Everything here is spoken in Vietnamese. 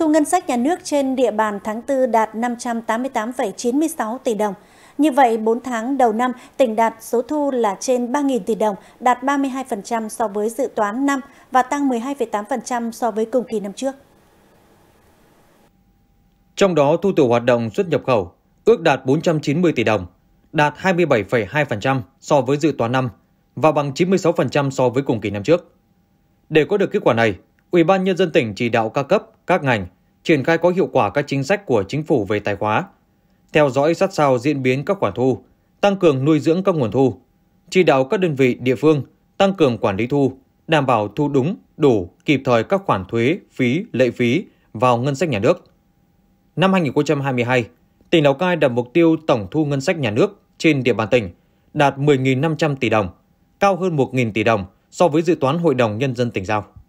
Thu ngân sách nhà nước trên địa bàn tháng 4 đạt 588,96 tỷ đồng. Như vậy, 4 tháng đầu năm, tỉnh đạt số thu là trên 3.000 tỷ đồng, đạt 32% so với dự toán năm và tăng 12,8% so với cùng kỳ năm trước. Trong đó, thu từ hoạt động xuất nhập khẩu ước đạt 490 tỷ đồng, đạt 27,2% so với dự toán năm và bằng 96% so với cùng kỳ năm trước. Để có được kết quả này, Ủy ban Nhân dân tỉnh chỉ đạo các cấp, các ngành triển khai có hiệu quả các chính sách của chính phủ về tài khóa, theo dõi sát sao diễn biến các khoản thu, tăng cường nuôi dưỡng các nguồn thu, chỉ đạo các đơn vị địa phương tăng cường quản lý thu, đảm bảo thu đúng, đủ, kịp thời các khoản thuế, phí, lệ phí vào ngân sách nhà nước. Năm 2022, tỉnh Lào Cai đặt mục tiêu tổng thu ngân sách nhà nước trên địa bàn tỉnh đạt 10.500 tỷ đồng, cao hơn 1.000 tỷ đồng so với dự toán Hội đồng Nhân dân tỉnh giao.